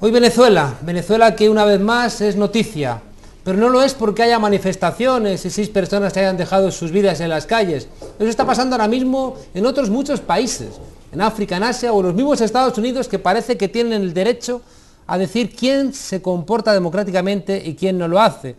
Hoy Venezuela, Venezuela que una vez más es noticia, pero no lo es porque haya manifestaciones y seis personas que hayan dejado sus vidas en las calles. Eso está pasando ahora mismo en otros muchos países, en África, en Asia o en los mismos Estados Unidos que parece que tienen el derecho a decir quién se comporta democráticamente y quién no lo hace.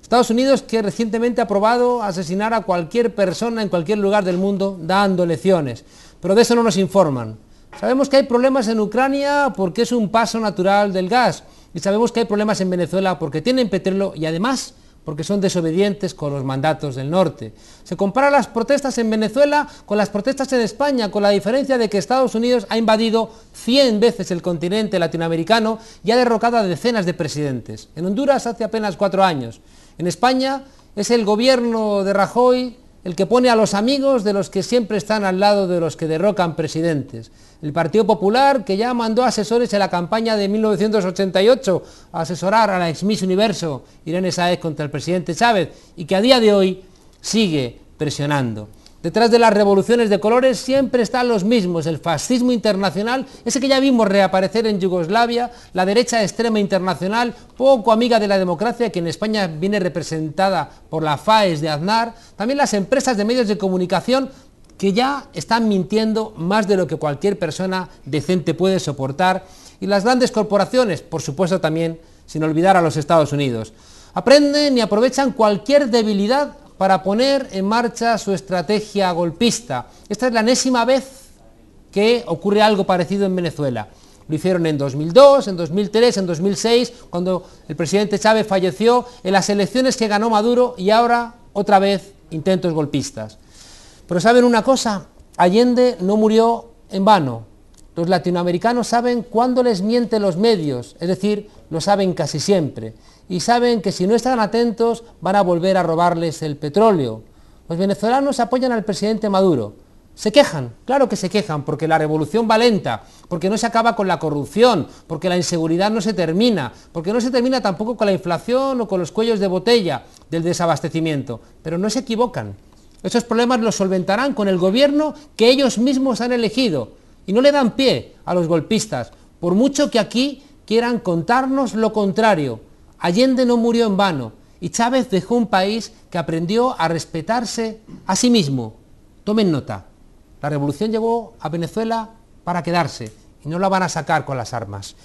Estados Unidos que recientemente ha aprobado asesinar a cualquier persona en cualquier lugar del mundo dando lecciones, pero de eso no nos informan. Sabemos que hay problemas en Ucrania porque es un paso natural del gas y sabemos que hay problemas en Venezuela porque tienen petróleo y además porque son desobedientes con los mandatos del norte. Se compara las protestas en Venezuela con las protestas en España, con la diferencia de que Estados Unidos ha invadido 100 veces el continente latinoamericano y ha derrocado a decenas de presidentes. En Honduras hace apenas cuatro años. En España es el gobierno de Rajoy el que pone a los amigos de los que siempre están al lado de los que derrocan presidentes. El Partido Popular, que ya mandó asesores en la campaña de 1988 a asesorar a la ex Miss Universo, Irene Saez, contra el presidente Chávez, y que a día de hoy sigue presionando. Detrás de las revoluciones de colores siempre están los mismos, el fascismo internacional, ese que ya vimos reaparecer en Yugoslavia, la derecha extrema internacional, poco amiga de la democracia, que en España viene representada por la FAES de Aznar, también las empresas de medios de comunicación que ya están mintiendo más de lo que cualquier persona decente puede soportar, y las grandes corporaciones, por supuesto también, sin olvidar a los Estados Unidos. Aprenden y aprovechan cualquier debilidad para poner en marcha su estrategia golpista. Esta es la enésima vez que ocurre algo parecido en Venezuela. Lo hicieron en 2002, en 2003, en 2006, cuando el presidente Chávez falleció, en las elecciones que ganó Maduro y ahora otra vez intentos golpistas. Pero saben una cosa, Allende no murió en vano. Los latinoamericanos saben cuándo les mienten los medios, es decir, lo saben casi siempre y saben que si no están atentos van a volver a robarles el petróleo. Los venezolanos apoyan al presidente Maduro. Se quejan, claro que se quejan, porque la revolución va lenta, porque no se acaba con la corrupción, porque la inseguridad no se termina, porque no se termina tampoco con la inflación o con los cuellos de botella del desabastecimiento. Pero no se equivocan. Esos problemas los solventarán con el gobierno que ellos mismos han elegido y no le dan pie a los golpistas, por mucho que aquí quieran contarnos lo contrario. Allende no murió en vano y Chávez dejó un país que aprendió a respetarse a sí mismo. Tomen nota, la revolución llegó a Venezuela para quedarse y no la van a sacar con las armas.